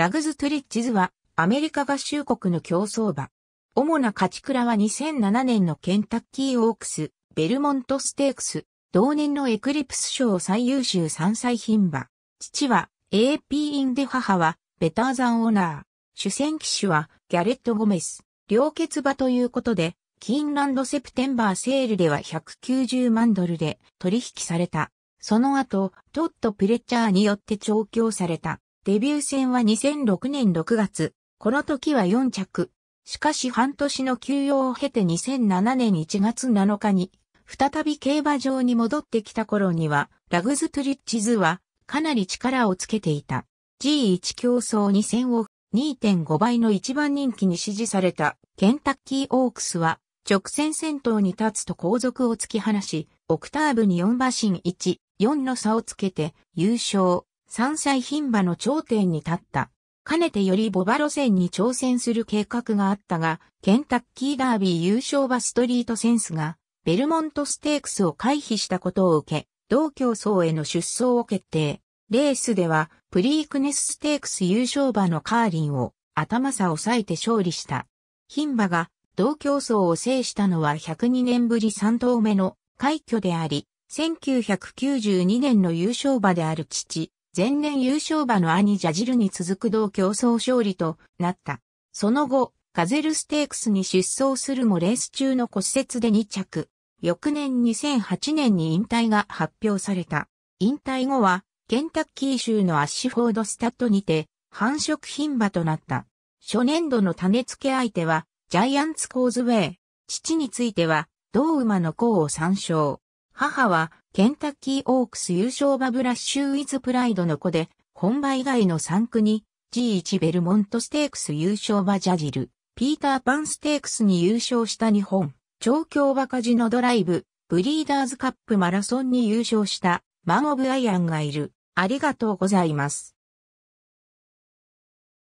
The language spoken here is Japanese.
ラグズ・トゥリッチズは、アメリカ合衆国の競走馬。主な勝ち倉は2007年のケンタッキーオークス、ベルモントステークス、同年のエクリプス賞最優秀3歳牝馬。父は AP インで母はベターザンオーナー。主戦騎手はギャレット・ゴメス。両血馬ということで、キーンランドセプテンバーセールでは190万ドルで取引された。その後、トット・プレッチャーによって調教された。デビュー戦は2006年6月、この時は4着。しかし半年の休養を経て2007年1月7日に、再び競馬場に戻ってきた頃には、ラグズトゥリッチズはかなり力をつけていた。G1 競争2戦を2.5倍の一番人気に支持されたケンタッキーオークスは直線戦闘に立つと後続を突き放し、オクターブに4馬身1、4の差をつけて優勝。三歳牝馬の頂点に立った。かねてよりボバ路線に挑戦する計画があったが、ケンタッキーダービー優勝馬ストリートセンスが、ベルモントステークスを回避したことを受け、同競争への出走を決定。レースでは、プリークネスステークス優勝馬のカーリンを頭差抑えて勝利した。牝馬が同競争を制したのは102年ぶり3頭目の快挙であり、1992年の優勝馬である父、前年優勝馬の兄ジャジルに続く同競争勝利となった。その後、ガゼルステークスに出走するもレース中の骨折で2着。翌年2008年に引退が発表された。引退後は、ケンタッキー州のアッシュフォードスタッドにて、繁殖牝馬となった。初年度の種付け相手は、ジャイアンツコーズウェイ。父については、同馬の子を参照。母は、ケンタッキーオークス優勝馬ブラッシュウィズプライドの子で、本場以外の3区に、G1 ベルモントステークス優勝馬ジャジル、ピーターパンステークスに優勝した日本、超教馬カジノドライブ、ブリーダーズカップマラソンに優勝した、マンオブアイアンがいる。ありがとうございます。